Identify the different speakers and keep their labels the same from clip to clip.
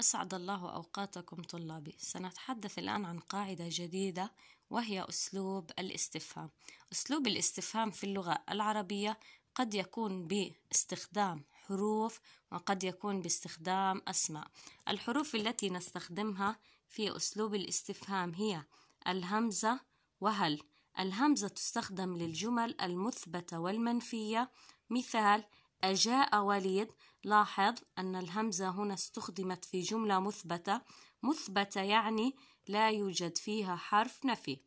Speaker 1: أسعد الله أوقاتكم طلابي سنتحدث الآن عن قاعدة جديدة وهي أسلوب الاستفهام أسلوب الاستفهام في اللغة العربية قد يكون باستخدام حروف وقد يكون باستخدام أسماء الحروف التي نستخدمها في أسلوب الاستفهام هي الهمزة وهل الهمزة تستخدم للجمل المثبتة والمنفية مثال أجاء وليد لاحظ أن الهمزة هنا استخدمت في جملة مثبتة مثبتة يعني لا يوجد فيها حرف نفي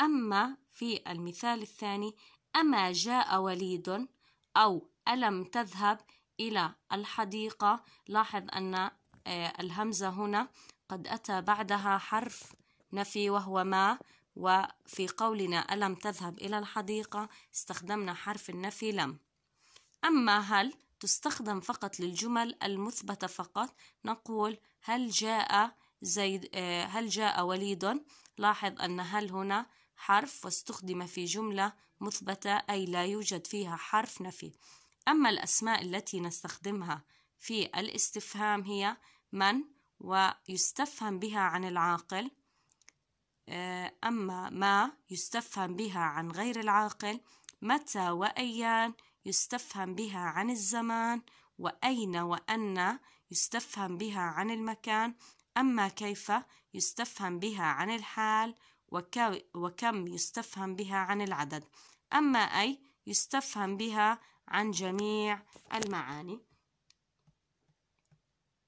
Speaker 1: أما في المثال الثاني أما جاء وليد أو ألم تذهب إلى الحديقة لاحظ أن آه، الهمزة هنا قد أتى بعدها حرف نفي وهو ما وفي قولنا ألم تذهب إلى الحديقة استخدمنا حرف النفي لم أما هل تستخدم فقط للجمل المثبتة فقط نقول هل جاء زيد آه، هل جاء وليد لاحظ أن هل هنا حرف واستخدم في جملة مثبتة أي لا يوجد فيها حرف نفي أما الأسماء التي نستخدمها في الاستفهام هي من ويستفهم بها عن العاقل آه، أما ما يستفهم بها عن غير العاقل متى وأيان يستفهم بها عن الزمان وأين وأن يستفهم بها عن المكان أما كيف يستفهم بها عن الحال وكم يستفهم بها عن العدد أما أي يستفهم بها عن جميع المعاني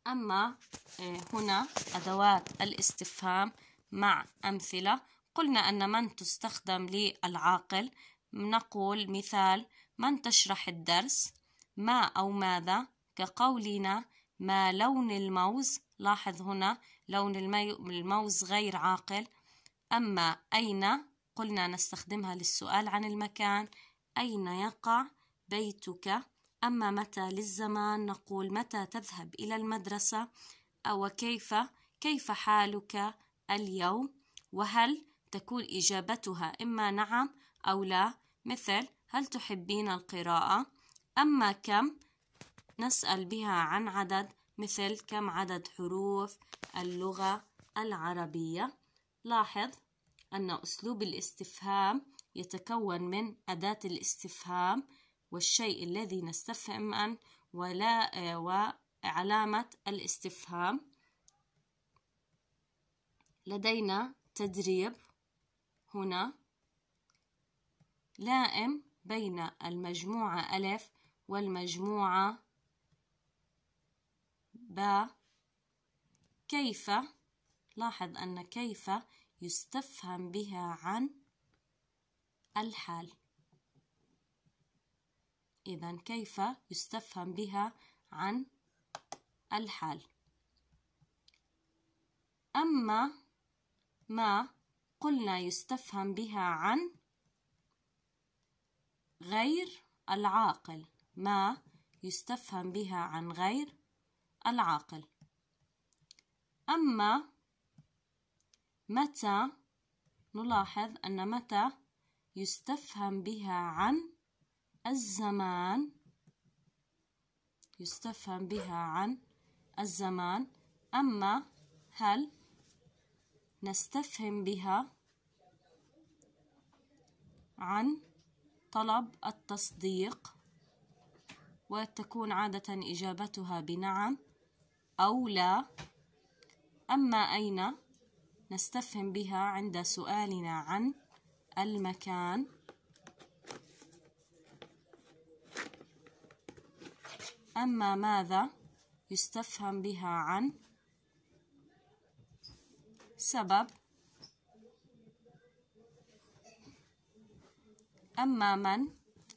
Speaker 1: أما آه، هنا أدوات الاستفهام مع أمثلة قلنا أن من تستخدم للعاقل نقول مثال من تشرح الدرس ما أو ماذا كقولنا ما لون الموز لاحظ هنا لون الموز غير عاقل أما أين قلنا نستخدمها للسؤال عن المكان أين يقع بيتك أما متى للزمان نقول متى تذهب إلى المدرسة أو كيف كيف حالك اليوم وهل تكون إجابتها إما نعم أو لا مثل هل تحبين القراءة؟ أما كم نسأل بها عن عدد مثل كم عدد حروف اللغة العربية لاحظ أن أسلوب الاستفهام يتكون من أداة الاستفهام والشيء الذي نستفهم عنه ولا آه، وعلامة الاستفهام لدينا تدريب هنا لائم بين المجموعة ألف والمجموعة باء كيف لاحظ أن كيف يستفهم بها عن الحال إذا كيف يستفهم بها عن الحال أما ما قلنا يستفهم بها عن غير العاقل ما يستفهم بها عن غير العاقل أما متى نلاحظ أن متى يستفهم بها عن الزمان يستفهم بها عن الزمان أما هل نستفهم بها عن طلب التصديق وتكون عادة إجابتها بنعم أو لا أما أين نستفهم بها عند سؤالنا عن المكان أما ماذا يستفهم بها عن سبب أما من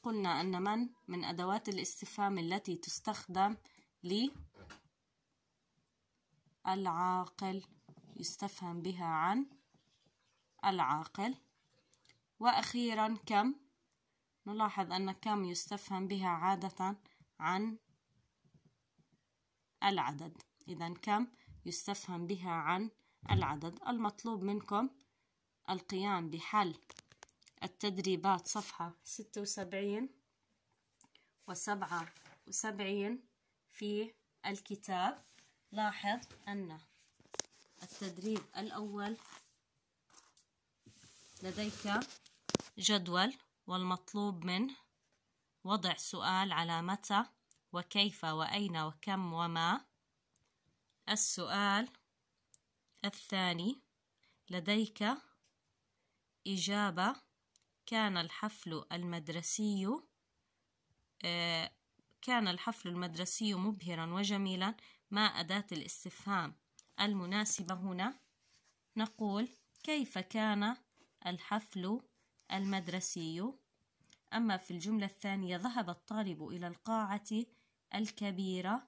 Speaker 1: قلنا أن من من أدوات الاستفهام التي تستخدم للعاقل يستفهم بها عن العاقل وأخيرا كم نلاحظ أن كم يستفهم بها عادة عن العدد إذا كم يستفهم بها عن العدد المطلوب منكم القيام بحل التدريبات صفحة ستة وسبعين وسبعة وسبعين في الكتاب لاحظ أن التدريب الأول لديك جدول والمطلوب منه وضع سؤال على متى وكيف وأين وكم وما السؤال الثاني لديك إجابة كان الحفل المدرسي آه، كان الحفل المدرسي مبهرا وجميلا ما أداة الاستفهام المناسبة هنا نقول كيف كان الحفل المدرسي أما في الجملة الثانية ذهب الطالب إلى القاعة الكبيرة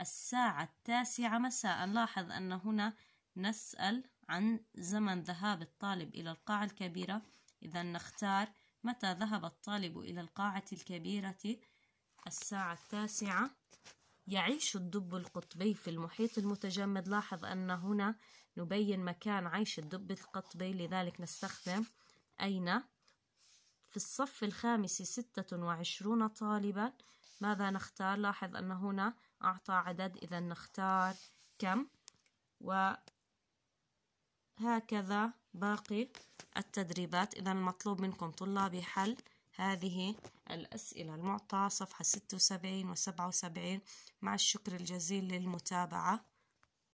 Speaker 1: الساعة التاسعة مساء لاحظ أن هنا نسأل عن زمن ذهاب الطالب إلى القاعة الكبيرة إذا نختار متى ذهب الطالب إلى القاعة الكبيرة الساعة التاسعة يعيش الدب القطبي في المحيط المتجمد لاحظ أن هنا نبين مكان عيش الدب القطبي لذلك نستخدم أين في الصف الخامس ستة وعشرون طالبا ماذا نختار لاحظ أن هنا أعطى عدد إذا نختار كم وهكذا باقي التدريبات إذا المطلوب منكم طلابي حل هذه الأسئلة المعطاة صفحة 76 و 77 مع الشكر الجزيل للمتابعة